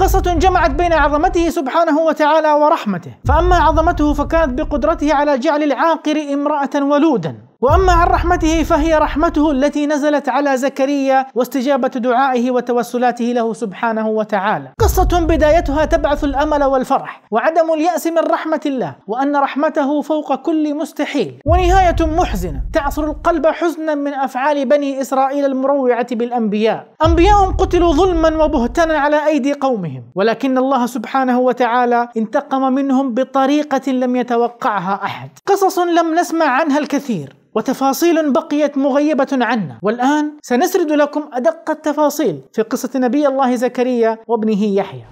قصة جمعت بين عظمته سبحانه وتعالى ورحمته فأما عظمته فكانت بقدرته على جعل العاقر امرأة ولودا واما عن رحمته فهي رحمته التي نزلت على زكريا واستجابه دعائه وتوسلاته له سبحانه وتعالى. قصه بدايتها تبعث الامل والفرح وعدم الياس من رحمه الله وان رحمته فوق كل مستحيل ونهايه محزنه تعصر القلب حزنا من افعال بني اسرائيل المروعه بالانبياء. انبياء قتلوا ظلما وبهتنا على ايدي قومهم ولكن الله سبحانه وتعالى انتقم منهم بطريقه لم يتوقعها احد. قصص لم نسمع عنها الكثير وتفاصيل بقيت مغيبة عنا والآن سنسرد لكم أدق التفاصيل في قصة نبي الله زكريا وابنه يحيى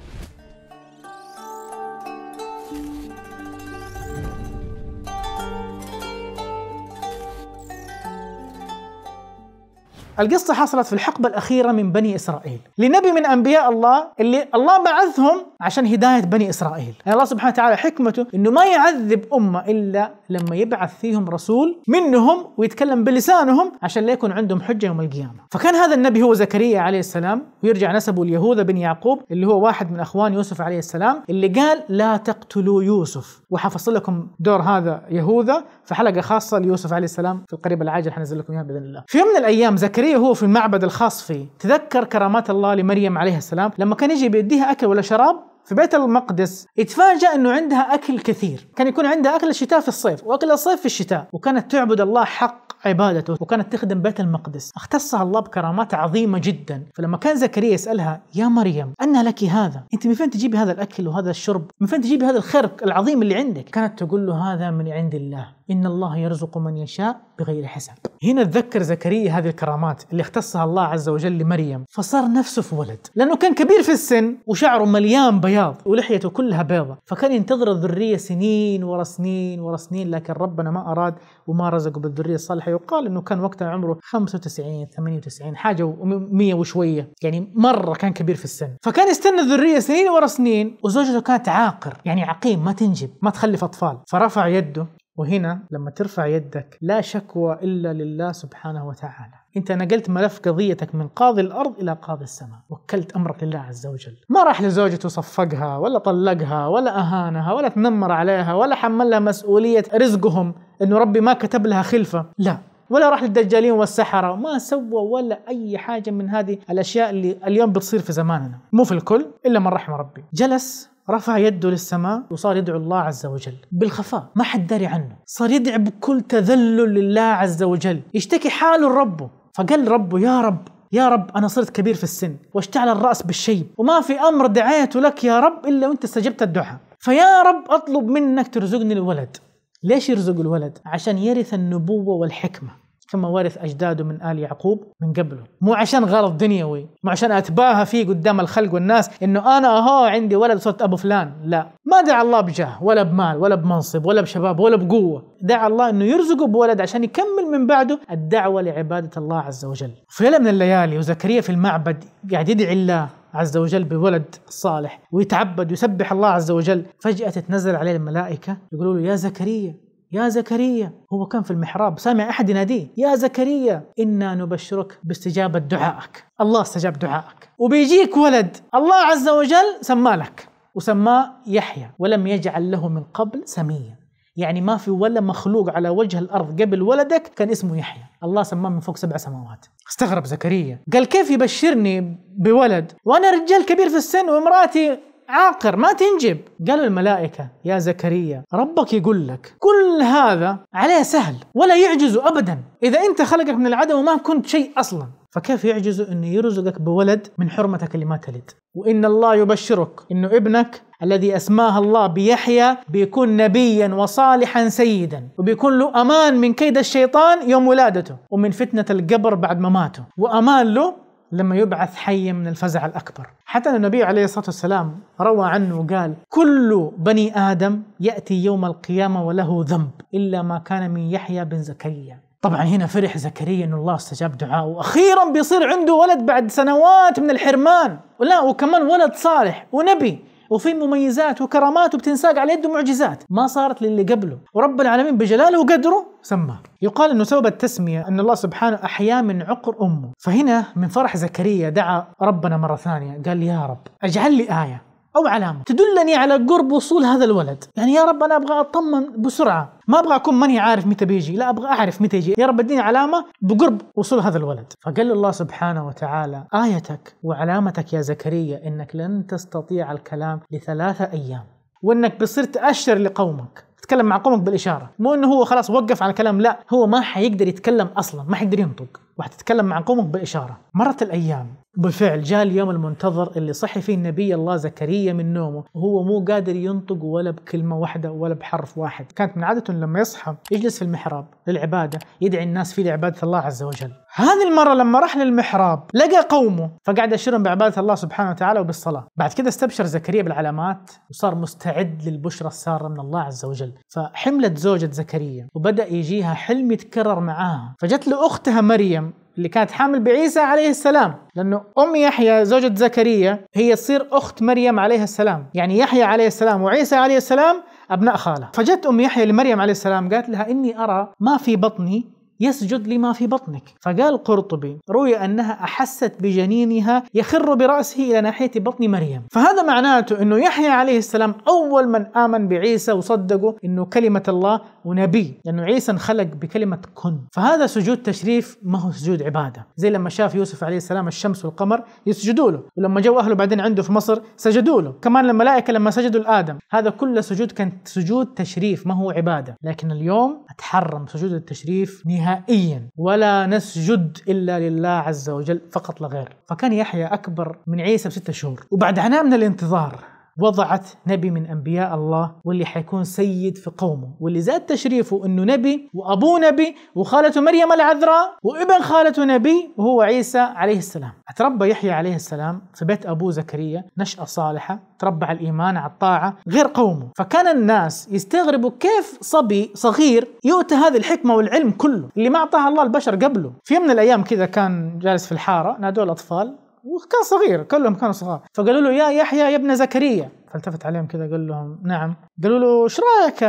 القصة حصلت في الحقبة الأخيرة من بني إسرائيل لنبي من أنبياء الله اللي الله بعثهم عشان هداية بني إسرائيل يعني الله سبحانه وتعالى حكمته أنه ما يعذب أمة إلا لما يبعث فيهم رسول منهم ويتكلم بلسانهم عشان لا يكون عندهم حجة يوم القيامة فكان هذا النبي هو زكريا عليه السلام ويرجع نسبه اليهوذا بن يعقوب اللي هو واحد من أخوان يوسف عليه السلام اللي قال لا تقتلوا يوسف وحفصل لكم دور هذا يهوذا في حلقة خاصة ليوسف عليه السلام في القريب العاجل حنزل لكم إياها بإذن الله في يوم من الأيام زكريا زكريا هو في المعبد الخاص فيه تذكر كرامات الله لمريم عليه السلام لما كان يجي بيديها أكل ولا شراب في بيت المقدس يتفاجأ انه عندها اكل كثير، كان يكون عندها اكل الشتاء في الصيف واكل الصيف في الشتاء، وكانت تعبد الله حق عبادته وكانت تخدم بيت المقدس، اختصها الله بكرامات عظيمه جدا، فلما كان زكريا يسالها يا مريم ان لك هذا؟ انت من فين تجيبي هذا الاكل وهذا الشرب؟ من فين تجيبي هذا الخرق العظيم اللي عندك؟ كانت تقول له هذا من عند الله، إن الله يرزق من يشاء بغير حساب هنا تذكر زكريا هذه الكرامات اللي اختصها الله عز وجل لمريم فصار نفسه في ولد لأنه كان كبير في السن وشعره مليان بياض ولحيته كلها بيضة فكان ينتظر الذرية سنين ورا سنين ورا سنين لكن ربنا ما أراد وما رزقه بالذرية الصالحة يقال أنه كان وقتها عمره 95 98 حاجة و100 وشوية يعني مرة كان كبير في السن فكان يستنى الذرية سنين ورا سنين وزوجته كانت عاقر يعني عقيم ما تنجب ما تخلف أطفال فرفع يده وهنا لما ترفع يدك لا شكوى إلا لله سبحانه وتعالى أنت نقلت ملف قضيتك من قاضي الأرض إلى قاضي السماء وكلت أمرك لله عز وجل ما راح لزوجته صفقها ولا طلقها ولا أهانها ولا تنمر عليها ولا حملها مسؤولية رزقهم أنه ربي ما كتب لها خلفة لا ولا راح للدجالين والسحرة ما سوى ولا أي حاجة من هذه الأشياء اللي اليوم بتصير في زماننا مو في الكل إلا من رحم ربي جلس رفع يده للسماء وصار يدعو الله عز وجل بالخفاء ما حد داري عنه صار يدعي بكل تذلل لله عز وجل يشتكي حاله لربه فقال ربه يا رب يا رب أنا صرت كبير في السن واشتعل الرأس بالشيب وما في أمر دعيته لك يا رب إلا وأنت استجبت الدعاء فيا رب أطلب منك ترزقني الولد ليش يرزق الولد؟ عشان يرث النبوة والحكمة كما ورث أجداده من آل يعقوب من قبله مو عشان غرض دنيوي مو عشان أتباهى فيه قدام الخلق والناس إنه أنا أهو عندي ولد صوت أبو فلان لا ما دعا الله بجاه ولا بمال ولا بمنصب ولا بشباب ولا بقوة دعا الله إنه يرزقه بولد عشان يكمل من بعده الدعوة لعبادة الله عز وجل في ليلة من الليالي وزكريا في المعبد قاعد يدعي الله عز وجل بولد صالح ويتعبد ويسبح الله عز وجل فجأة تتنزل عليه الملائكة يقولوا له يا زكريا يا زكريا هو كان في المحراب سامع أحد يناديه يا زكريا إنا نبشرك باستجابة دعائك الله استجاب دعائك وبيجيك ولد الله عز وجل سماه لك وسماه يحيى ولم يجعل له من قبل سميا يعني ما في ولا مخلوق على وجه الارض قبل ولدك كان اسمه يحيى، الله سماه من فوق سبع سماوات. استغرب زكريا، قال كيف يبشرني بولد وانا رجال كبير في السن وامراتي عاقر ما تنجب قالوا الملائكة يا زكريا ربك يقول لك كل هذا عليه سهل ولا يعجزه أبدا إذا أنت خلقك من العدم وما كنت شيء أصلا فكيف يعجزه أنه يرزقك بولد من حرمتك اللي ما تلد وإن الله يبشرك أنه ابنك الذي أسماه الله بيحيى بيكون نبيا وصالحا سيدا وبيكون له أمان من كيد الشيطان يوم ولادته ومن فتنة القبر بعد مماته ما وأمان له لما يبعث حيا من الفزع الأكبر حتى النبي عليه الصلاة والسلام روى عنه قال كل بني آدم يأتي يوم القيامة وله ذنب إلا ما كان من يحيى بن زكريا طبعا هنا فرح زكريا ان الله استجاب دعائه واخيرا بيصير عنده ولد بعد سنوات من الحرمان ولا وكمان ولد صالح ونبي وفي مميزات وكرامات وبتنساق على يده معجزات ما صارت للي قبله ورب العالمين بجلاله وقدره سماه يقال أنه سبب التسمية أن الله سبحانه أحيا من عقر أمه فهنا من فرح زكريا دعا ربنا مرة ثانية قال يا رب اجعل لي آية أو علامة تدلني على قرب وصول هذا الولد يعني يا رب أنا أبغى أطمن بسرعة ما ابغى اكون ماني عارف متى بيجي لا ابغى اعرف متى يجي يا رب اديني علامه بقرب وصول هذا الولد فقال الله سبحانه وتعالى ايتك وعلامتك يا زكريا انك لن تستطيع الكلام لثلاثه ايام وانك بصير تاشر لقومك تتكلم مع قومك بالاشاره مو انه هو خلاص وقف على الكلام لا هو ما حيقدر يتكلم اصلا ما حيقدر ينطق وحتتكلم مع قومك بالاشاره مرت الايام بالفعل جاء اليوم المنتظر اللي صحي فيه النبي الله زكريا من نومه وهو مو قادر ينطق ولا بكلمة واحدة ولا بحرف واحد كانت من عادته لما يصحى يجلس في المحراب للعبادة يدعي الناس فيه لعبادة الله عز وجل هذه المرة لما راح للمحراب لقى قومه فقعد يشيرهم بعبادة الله سبحانه وتعالى وبالصلاة بعد كده استبشر زكريا بالعلامات وصار مستعد للبشرى السارة من الله عز وجل فحملت زوجة زكريا وبدأ يجيها حلم يتكرر معاها فجت له أختها مريم اللي كانت حامل بعيسى عليه السلام لأنه أم يحيى زوجة زكريا هي تصير أخت مريم عليه السلام يعني يحيى عليه السلام وعيسى عليه السلام أبناء خالة فجت أم يحيى لمريم عليه السلام قالت لها إني أرى ما في بطني يسجد لما في بطنك فقال قرطبي روي أنها أحست بجنينها يخر برأسه إلى ناحية بطن مريم فهذا معناته أنه يحيى عليه السلام أول من آمن بعيسى وصدقه أنه كلمة الله ونبي لأنه عيسى انخلق بكلمة كن فهذا سجود تشريف ما هو سجود عبادة زي لما شاف يوسف عليه السلام الشمس والقمر يسجدوا له ولما جو أهله بعدين عنده في مصر سجدوا له كمان الملائكة لما سجدوا لآدم هذا كله سجود كان سجود تشريف ما هو عبادة لكن اليوم أتحرم سجود التشريف نهائي نهائيا ولا نسجد إلا لله عز وجل فقط لا غير فكان يحيى أكبر من عيسى بستة شهور وبعد عناء من الانتظار وضعت نبي من انبياء الله واللي حيكون سيد في قومه واللي زاد تشريفه انه نبي وابوه نبي وخالته مريم العذراء وابن خالته نبي وهو عيسى عليه السلام تربى يحيى عليه السلام في بيت ابوه زكريا نشأة صالحة تربى على الايمان على الطاعة غير قومه فكان الناس يستغربوا كيف صبي صغير يؤتى هذه الحكمة والعلم كله اللي ما اعطاها الله البشر قبله في يوم من الايام كذا كان جالس في الحارة نادوه الاطفال وكان صغير كلهم كانوا صغار فقالوا له يا يحيى يا ابن زكريا فالتفت عليهم كذا قال لهم نعم قالوا له ايش رايك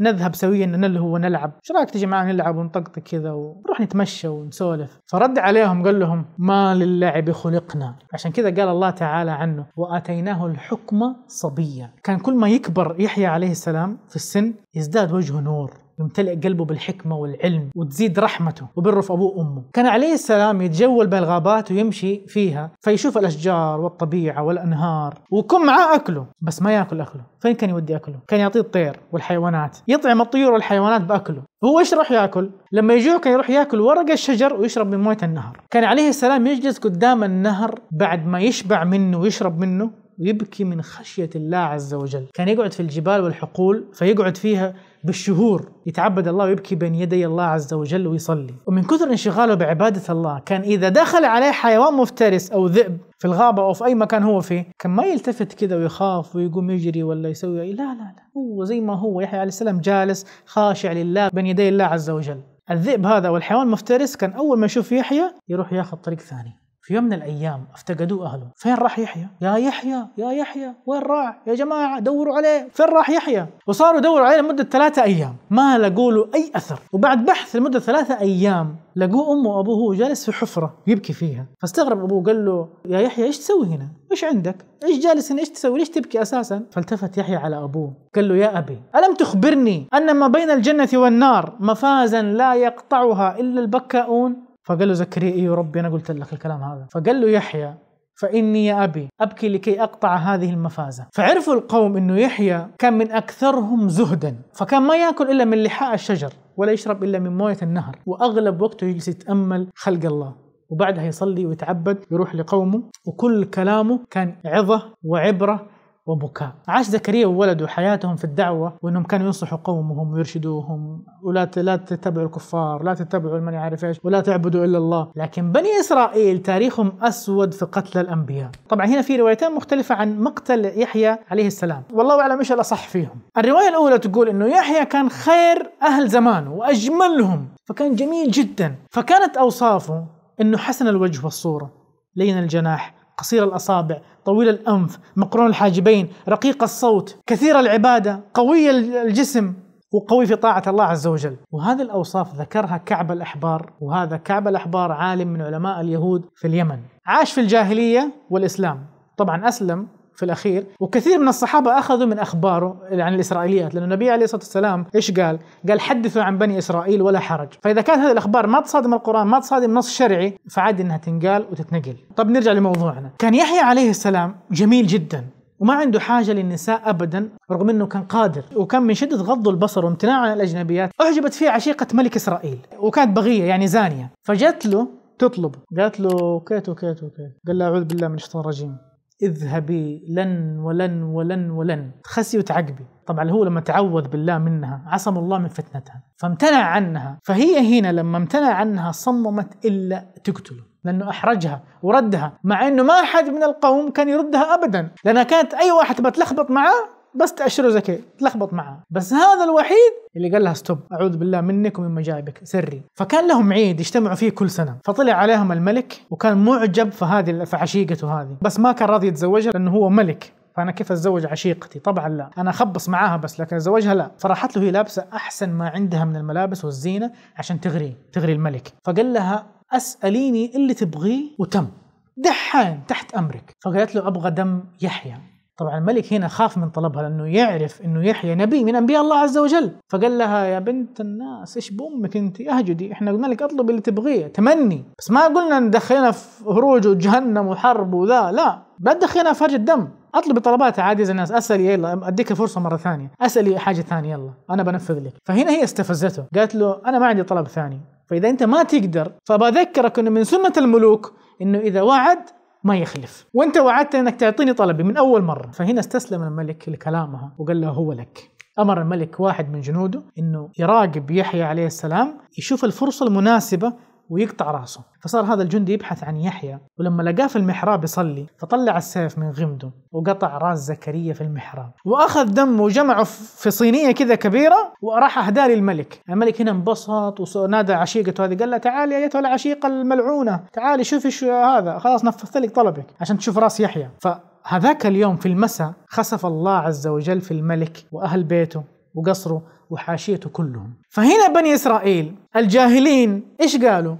نذهب سويا نلهو ونلعب ايش رايك تجي معنا نلعب ونطقطق كذا ونروح نتمشى ونسولف فرد عليهم قال لهم ما للعب خلقنا عشان كذا قال الله تعالى عنه واتيناه الحكمه صبيا كان كل ما يكبر يحيى عليه السلام في السن يزداد وجهه نور يمتلئ قلبه بالحكمة والعلم وتزيد رحمته وبرف أبوه وأمه كان عليه السلام يتجول بالغابات ويمشي فيها فيشوف الأشجار والطبيعة والأنهار ويكون معاه أكله بس ما يأكل أكله فين كان يودي أكله؟ كان يعطيه الطير والحيوانات يطعم الطيور والحيوانات بأكله هو ايش راح ياكل؟ لما يجوع كان يروح ياكل ورق الشجر ويشرب من مويه النهر، كان عليه السلام يجلس قدام النهر بعد ما يشبع منه ويشرب منه ويبكي من خشية الله عز وجل كان يقعد في الجبال والحقول فيقعد فيها بالشهور يتعبد الله ويبكي بين يدي الله عز وجل ويصلي ومن كثر انشغاله بعبادة الله كان إذا دخل عليه حيوان مفترس أو ذئب في الغابة أو في أي مكان هو فيه كان ما يلتفت كذا ويخاف ويقوم يجري ولا يسوي لا لا لا هو زي ما هو يحيى عليه السلام جالس خاشع لله بين يدي الله عز وجل الذئب هذا والحيوان المفترس كان أول ما يشوف يحيى يروح ياخذ طريق ثاني في يوم من الايام افتقدوه اهله فين راح يحيى يا يحيى يا يحيى وين راح يا جماعه دوروا عليه فين راح يحيى وصاروا يدوروا عليه لمده ثلاثة ايام ما لقوا له اي اثر وبعد بحث لمده ثلاثة ايام لقوا امه وابوه جالس في حفره يبكي فيها فاستغرب ابوه قال له يا يحيى ايش تسوي هنا ايش عندك ايش جالس هنا ايش تسوي ليش تبكي اساسا فالتفت يحيى على ابوه قال له يا ابي الم تخبرني ان ما بين الجنه والنار مفازا لا يقطعها الا البكاؤون فقال له زكريا اي إيوه ربي انا قلت لك الكلام هذا فقال له يحيى فاني يا ابي ابكي لكي اقطع هذه المفازه فعرفوا القوم انه يحيى كان من اكثرهم زهدا فكان ما ياكل الا من لحاء الشجر ولا يشرب الا من مويه النهر واغلب وقته يجلس يتامل خلق الله وبعدها يصلي ويتعبد يروح لقومه وكل كلامه كان عظة وعبرة وبكاء عاش زكريا وولده حياتهم في الدعوة وأنهم كانوا ينصحوا قومهم ويرشدوهم ولا لا تتبعوا الكفار لا تتبعوا من يعرف إيش ولا تعبدوا إلا الله لكن بني إسرائيل تاريخهم أسود في قتل الأنبياء طبعا هنا في روايتين مختلفة عن مقتل يحيى عليه السلام والله أعلم إيش الأصح فيهم الرواية الأولى تقول أنه يحيى كان خير أهل زمانه وأجملهم فكان جميل جدا فكانت أوصافه أنه حسن الوجه والصورة لين الجناح قصير الأصابع طويل الأنف مقرون الحاجبين رقيق الصوت كثير العبادة قوي الجسم وقوي في طاعة الله عز وجل وهذه الأوصاف ذكرها كعب الأحبار وهذا كعب الأحبار عالم من علماء اليهود في اليمن عاش في الجاهلية والإسلام طبعا أسلم في الاخير وكثير من الصحابه اخذوا من اخباره عن يعني الاسرائيليات لانه النبي عليه الصلاه والسلام ايش قال؟ قال حدثوا عن بني اسرائيل ولا حرج فاذا كانت هذه الاخبار ما تصادم القران ما تصادم نص شرعي فعادي انها تنقال وتتنقل طب نرجع لموضوعنا كان يحيى عليه السلام جميل جدا وما عنده حاجة للنساء أبدا رغم أنه كان قادر وكان من شدة غضه البصر وامتناعه عن الأجنبيات أعجبت فيه عشيقة ملك إسرائيل وكانت بغية يعني زانية فجت له تطلب قالت له كيت وكيت وكيت قال لا أعوذ بالله من الشيطان الرجيم اذهبي لن ولن ولن ولن تخسي وتعقبي طبعا هو لما تعوذ بالله منها عصم الله من فتنتها فامتنع عنها فهي هنا لما امتنع عنها صممت إلا تقتله لأنه أحرجها وردها مع أنه ما أحد من القوم كان يردها أبدا لأنها كانت أي واحد بتلخبط معاه بس تاشر زي كذا تلخبط معها بس هذا الوحيد اللي قال لها ستوب اعوذ بالله منك ومن مجايبك سري فكان لهم عيد يجتمعوا فيه كل سنه فطلع عليهم الملك وكان معجب في هذه في عشيقته هذه بس ما كان راضي يتزوجها لانه هو ملك فانا كيف اتزوج عشيقتي؟ طبعا لا، انا اخبص معاها بس لكن اتزوجها لا، فراحت له هي لابسه احسن ما عندها من الملابس والزينه عشان تغري تغري الملك، فقال لها اساليني اللي تبغيه وتم. دحان تحت امرك، فقالت له ابغى دم يحيى، طبعا الملك هنا خاف من طلبها لانه يعرف انه يحيى نبي من انبياء الله عز وجل فقال لها يا بنت الناس ايش بامك انت اهجدي احنا قلنا لك اطلب اللي تبغيه تمني بس ما قلنا ندخلنا في هروج وجهنم وحرب وذا لا لا تدخلنا في هرج الدم اطلبي طلبات عادي زي الناس اسالي يلا اديك فرصه مره ثانيه اسالي حاجه ثانيه يلا انا بنفذ لك فهنا هي استفزته قالت له انا ما عندي طلب ثاني فاذا انت ما تقدر فبذكرك انه من سنه الملوك انه اذا وعد ما يخلف وانت وعدتني انك تعطيني طلبي من اول مره فهنا استسلم الملك لكلامها وقال له هو لك امر الملك واحد من جنوده انه يراقب يحيى عليه السلام يشوف الفرصه المناسبه ويقطع راسه فصار هذا الجندي يبحث عن يحيى ولما لقاه في المحراب يصلي فطلع السيف من غمده وقطع راس زكريا في المحراب واخذ دمه وجمعه في صينيه كذا كبيره وراح اهداه للملك الملك هنا انبسط ونادى عشيقته هذه قال لها تعالي ايتها العشيقه الملعونه تعالي شوفي شو هذا خلاص نفذت لك طلبك عشان تشوف راس يحيى ف هذاك اليوم في المساء خسف الله عز وجل في الملك واهل بيته وقصره وحاشيته كلهم فهنا بني إسرائيل الجاهلين إيش قالوا؟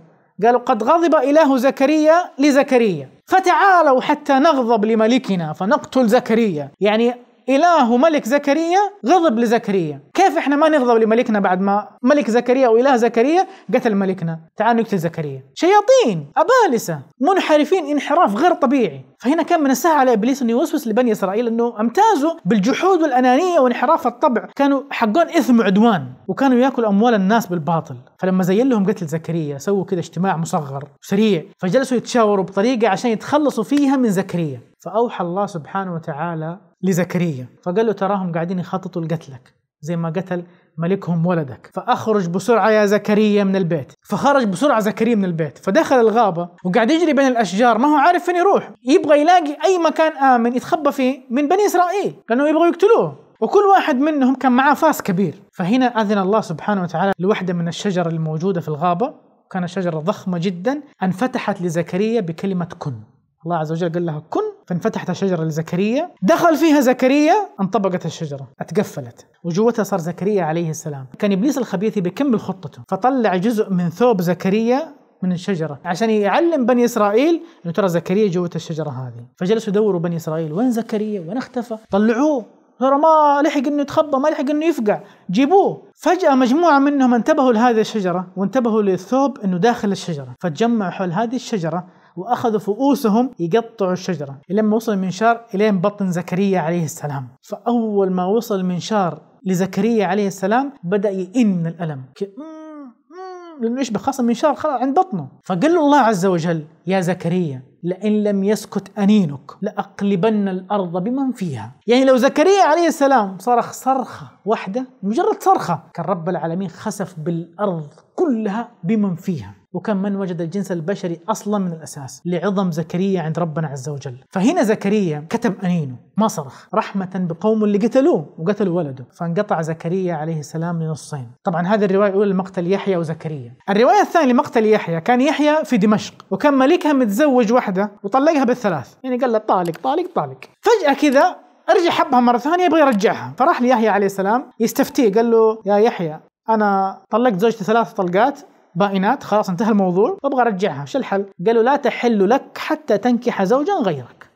قالوا قد غضب إله زكريا لزكريا فتعالوا حتى نغضب لملكنا فنقتل زكريا يعني إله ملك زكريا غضب لزكريا كيف إحنا ما نغضب لملكنا بعد ما ملك زكريا وإله زكريا قتل ملكنا تعال نقتل زكريا شياطين أبالسة منحرفين انحراف غير طبيعي فهنا كان من السهل على ابليس انه يوسوس لبني اسرائيل انه امتازوا بالجحود والانانيه وانحراف الطبع، كانوا حقون اثم وعدوان، وكانوا ياكلوا اموال الناس بالباطل، فلما زين لهم قتل زكريا سووا كذا اجتماع مصغر سريع، فجلسوا يتشاوروا بطريقه عشان يتخلصوا فيها من زكريا، فاوحى الله سبحانه وتعالى لزكريا فقال له تراهم قاعدين يخططوا لقتلك زي ما قتل ملكهم ولدك فأخرج بسرعة يا زكريا من البيت فخرج بسرعة زكريا من البيت فدخل الغابة وقاعد يجري بين الأشجار ما هو عارف فين يروح يبغى يلاقي أي مكان آمن يتخبى فيه من بني إسرائيل لأنه يبغوا يقتلوه وكل واحد منهم كان معاه فاس كبير فهنا أذن الله سبحانه وتعالى لوحدة من الشجر الموجودة في الغابة كانت شجرة ضخمة جدا أن فتحت لزكريا بكلمة كن الله عز وجل قال لها كن فانفتحت الشجرة لزكريا دخل فيها زكريا انطبقت الشجرة اتقفلت وجوتها صار زكريا عليه السلام كان إبليس الخبيث بيكمل خطته فطلع جزء من ثوب زكريا من الشجرة عشان يعلم بني إسرائيل أنه ترى زكريا جوة الشجرة هذه فجلسوا يدوروا بني إسرائيل وين زكريا وين اختفى طلعوه ترى ما لحق انه يتخبى ما لحق انه يفقع جيبوه فجأة مجموعة منهم انتبهوا لهذه الشجرة وانتبهوا للثوب انه داخل الشجرة فتجمعوا حول هذه الشجرة واخذوا فؤوسهم يقطعوا الشجره لما وصل المنشار الين بطن زكريا عليه السلام فاول ما وصل المنشار لزكريا عليه السلام بدا يئن من الالم لانه يشبه بخاصه المنشار خلاص عند بطنه فقال له الله عز وجل يا زكريا لئن لم يسكت أنينك لأقلبن الأرض بمن فيها يعني لو زكريا عليه السلام صرخ صرخة واحدة مجرد صرخة كان رب العالمين خسف بالأرض كلها بمن فيها وكان من وجد الجنس البشري اصلا من الاساس لعظم زكريا عند ربنا عز وجل فهنا زكريا كتب انينه ما صرخ رحمه بقوم اللي قتلوه وقتلوا ولده فانقطع زكريا عليه السلام لنصين طبعا هذه الروايه الاولى لمقتل يحيى وزكريا الروايه الثانيه لمقتل يحيى كان يحيى في دمشق وكان ملكها متزوج واحد واحده وطلقها بالثلاث يعني قال له طالق طالق طالق فجاه كذا ارجع حبها مره ثانيه يبغى يرجعها فراح ليحيى عليه السلام يستفتيه قال له يا يحيى انا طلقت زوجتي ثلاث طلقات بائنات خلاص انتهى الموضوع وابغى ارجعها شو الحل قالوا لا تحل لك حتى تنكح زوجا غيرك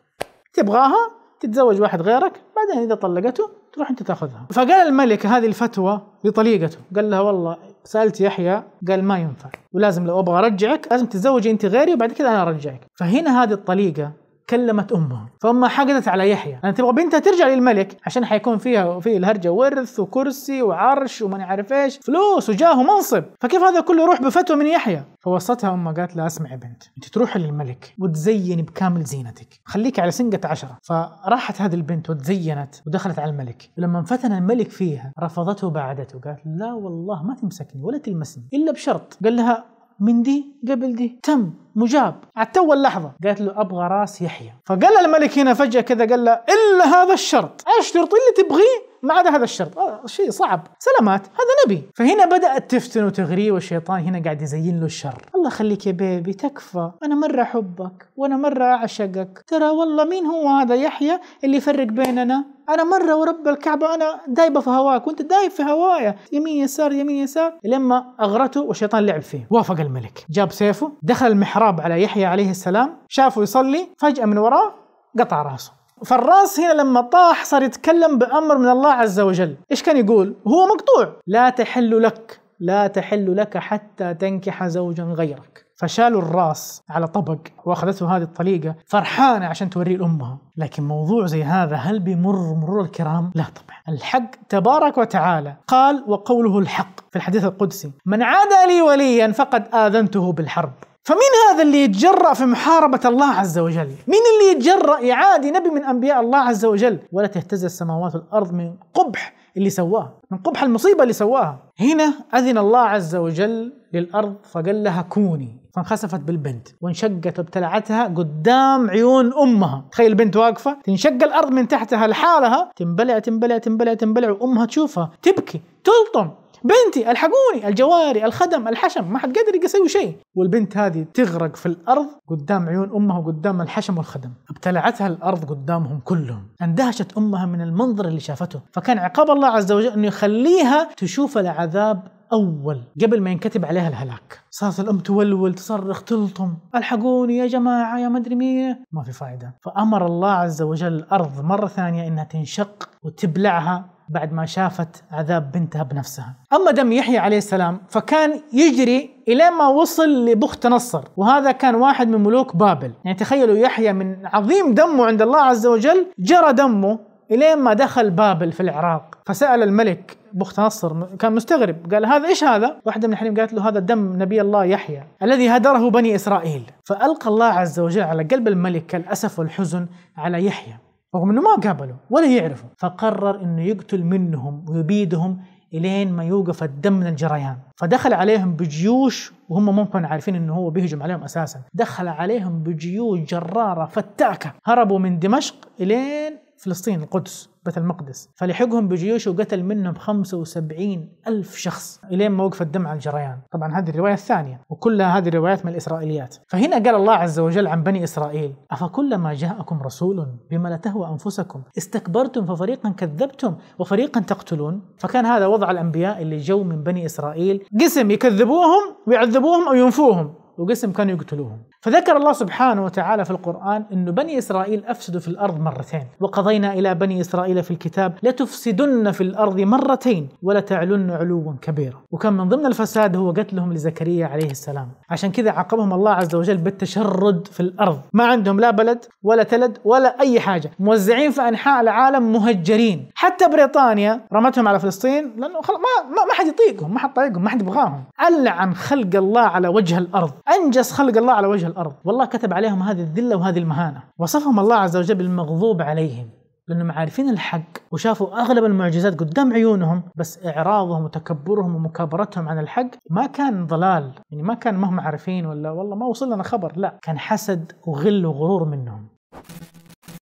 تبغاها تتزوج واحد غيرك بعدين اذا طلقته تروح انت تاخذها فقال الملك هذه الفتوى لطليقته قال لها والله سالت يحيى قال ما ينفع ولازم لو ابغى ارجعك لازم تتزوجي انت غيري وبعد كذا انا ارجعك فهنا هذه الطليقه كلمت امه فامها حقدت على يحيى انا تبغى بنتها ترجع للملك عشان حيكون فيها في الهرجه ورث وكرسي وعرش وما عارف ايش فلوس وجاه ومنصب فكيف هذا كله يروح بفتوى من يحيى فوصتها امها قالت لها اسمعي بنت انت تروحي للملك وتزيني بكامل زينتك خليك على سنقه عشرة فراحت هذه البنت وتزينت ودخلت على الملك ولما انفتن الملك فيها رفضته وبعدته قالت لا والله ما تمسكني ولا تلمسني الا بشرط قال لها من دي قبل دي تم مجاب عتو اللحظه قالت له ابغى راس يحيى فقال الملك هنا فجاه كذا قال له الا هذا الشرط اي الشرط اللي تبغيه ما عدا هذا الشرط آه، شيء صعب سلامات هذا نبي فهنا بدات تفتن وتغريه والشيطان هنا قاعد يزين له الشر الله خليك يا بيبي تكفى انا مره احبك وانا مره اعشقك ترى والله مين هو هذا يحيى اللي يفرق بيننا انا مره ورب الكعبه انا دايبه في هواك وانت دايب في هوايا يمين يسار يمين يسار لما اغرته والشيطان لعب فيه وافق الملك جاب سيفه دخل المحراب على يحيى عليه السلام شافه يصلي فجاه من وراه قطع راسه فالراس هنا لما طاح صار يتكلم بأمر من الله عز وجل إيش كان يقول؟ هو مقطوع لا تحل لك لا تحل لك حتى تنكح زوجا غيرك فشالوا الراس على طبق واخذته هذه الطليقه فرحانه عشان توريه لامها، لكن موضوع زي هذا هل بيمر مرور الكرام؟ لا طبعا، الحق تبارك وتعالى قال وقوله الحق في الحديث القدسي: من عادى لي وليا فقد اذنته بالحرب، فمين هذا اللي يتجرأ في محاربة الله عز وجل؟ مين اللي يتجرأ يعادي نبي من أنبياء الله عز وجل؟ ولا تهتز السماوات والأرض من قبح اللي سواه من قبح المصيبة اللي سواها هنا أذن الله عز وجل للأرض فقال لها كوني فانخسفت بالبنت وانشقت وابتلعتها قدام عيون امها تخيل البنت واقفه تنشق الارض من تحتها لحالها تنبلع تنبلع تنبلع تنبلع وامها تشوفها تبكي تلطم بنتي الحقوني الجواري الخدم الحشم ما حد قادر يسوي شيء والبنت هذه تغرق في الارض قدام عيون امها وقدام الحشم والخدم ابتلعتها الارض قدامهم كلهم اندهشت امها من المنظر اللي شافته فكان عقاب الله عز وجل انه يخليها تشوف العذاب اول قبل ما ينكتب عليها الهلاك صارت الام تولول تصرخ تلطم الحقوني يا جماعه يا مدري مين ما في فائده فامر الله عز وجل الارض مره ثانيه انها تنشق وتبلعها بعد ما شافت عذاب بنتها بنفسها أما دم يحيى عليه السلام فكان يجري إلى ما وصل لبخت نصر وهذا كان واحد من ملوك بابل يعني تخيلوا يحيى من عظيم دمه عند الله عز وجل جرى دمه إلين ما دخل بابل في العراق فسأل الملك بخت نصر كان مستغرب قال هذا ايش هذا؟ واحده من الحريم قالت له هذا دم نبي الله يحيى الذي هدره بني اسرائيل فالقى الله عز وجل على قلب الملك الاسف والحزن على يحيى رغم انه ما قابله ولا يعرفه فقرر انه يقتل منهم ويبيدهم الين ما يوقف الدم من الجريان فدخل عليهم بجيوش وهم ممكن عارفين انه هو بيهجم عليهم اساسا دخل عليهم بجيوش جراره فتاكه هربوا من دمشق الين فلسطين القدس بيت المقدس فلحقهم بجيوشه وقتل منهم 75 ألف شخص إلين ما وقف الدم على الجريان طبعا هذه الرواية الثانية وكلها هذه الروايات من الإسرائيليات فهنا قال الله عز وجل عن بني إسرائيل أفكلما جاءكم رسول بما لا تهوى أنفسكم استكبرتم ففريقا كذبتم وفريقا تقتلون فكان هذا وضع الأنبياء اللي جو من بني إسرائيل قسم يكذبوهم ويعذبوهم أو ينفوهم وقسم كانوا يقتلوهم فذكر الله سبحانه وتعالى في القرآن أن بني إسرائيل أفسدوا في الأرض مرتين وقضينا إلى بني إسرائيل في الكتاب لتفسدن في الأرض مرتين ولتعلن علوا كبيرا وكان من ضمن الفساد هو قتلهم لزكريا عليه السلام عشان كذا عاقبهم الله عز وجل بالتشرد في الأرض ما عندهم لا بلد ولا تلد ولا أي حاجة موزعين في أنحاء العالم مهجرين حتى بريطانيا رمتهم على فلسطين لأنه خلاص ما ما حد يطيقهم ما حد طايقهم ما حد يبغاهم ألعن خلق الله على وجه الأرض أنجس خلق الله على وجه الأرض الأرض والله كتب عليهم هذه الذلة وهذه المهانة وصفهم الله عز وجل بالمغضوب عليهم لأنهم عارفين الحق وشافوا أغلب المعجزات قدام عيونهم بس إعراضهم وتكبرهم ومكابرتهم عن الحق ما كان ضلال يعني ما كان مهم عارفين ولا والله ما وصل لنا خبر لا كان حسد وغل وغرور منهم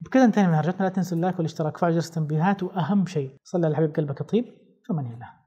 بكذا انتهينا من هرجتنا لا تنسوا اللايك والاشتراك فعل جرس التنبيهات وأهم شيء صلى على الحبيب قلبك طيب فمن ينام